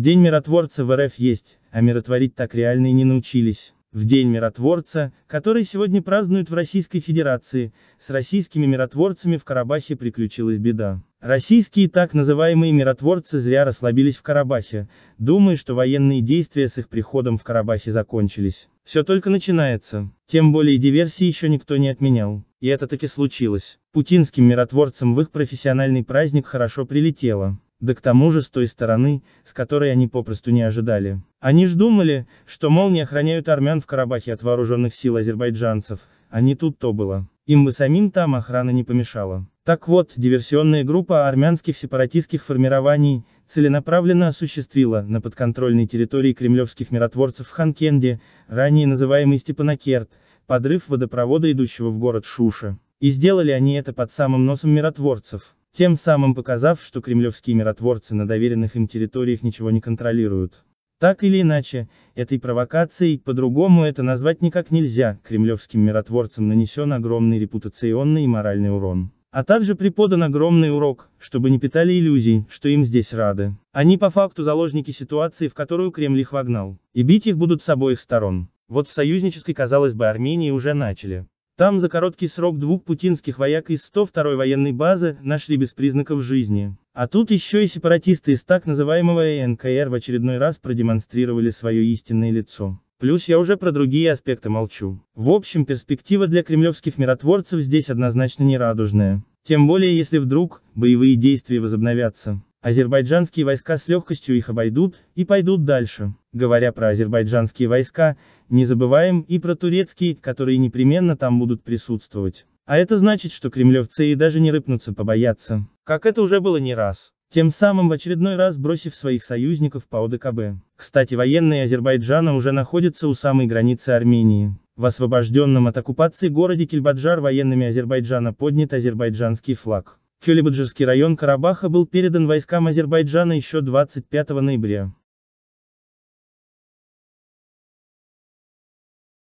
День миротворца в РФ есть, а миротворить так реально и не научились. В День миротворца, который сегодня празднуют в Российской Федерации, с российскими миротворцами в Карабахе приключилась беда. Российские так называемые миротворцы зря расслабились в Карабахе, думая, что военные действия с их приходом в Карабахе закончились. Все только начинается. Тем более диверсии еще никто не отменял. И это таки случилось. Путинским миротворцам в их профессиональный праздник хорошо прилетело. Да к тому же с той стороны, с которой они попросту не ожидали. Они ж думали, что мол не охраняют армян в Карабахе от вооруженных сил азербайджанцев, а не тут-то было. Им бы самим там охрана не помешала. Так вот, диверсионная группа армянских сепаратистских формирований целенаправленно осуществила на подконтрольной территории кремлевских миротворцев в Ханкенде, ранее называемый Степанакерт, подрыв водопровода, идущего в город Шуша. И сделали они это под самым носом миротворцев тем самым показав, что кремлевские миротворцы на доверенных им территориях ничего не контролируют. Так или иначе, этой провокацией, по-другому это назвать никак нельзя, кремлевским миротворцам нанесен огромный репутационный и моральный урон. А также преподан огромный урок, чтобы не питали иллюзий, что им здесь рады. Они по факту заложники ситуации, в которую Кремль их вогнал. И бить их будут с обоих сторон. Вот в союзнической, казалось бы, Армении уже начали. Там за короткий срок двух путинских вояк из 102-й военной базы нашли без признаков жизни. А тут еще и сепаратисты из так называемого НКР в очередной раз продемонстрировали свое истинное лицо. Плюс я уже про другие аспекты молчу. В общем, перспектива для кремлевских миротворцев здесь однозначно не радужная. Тем более, если вдруг, боевые действия возобновятся. Азербайджанские войска с легкостью их обойдут, и пойдут дальше. Говоря про азербайджанские войска, не забываем и про турецкие, которые непременно там будут присутствовать. А это значит, что кремлевцы и даже не рыпнуться побояться. как это уже было не раз тем самым в очередной раз бросив своих союзников по ОДКБ. Кстати, военные Азербайджана уже находятся у самой границы Армении. В освобожденном от оккупации городе Кельбаджар военными Азербайджана поднят азербайджанский флаг. Кёлебаджирский район Карабаха был передан войскам Азербайджана еще 25 ноября.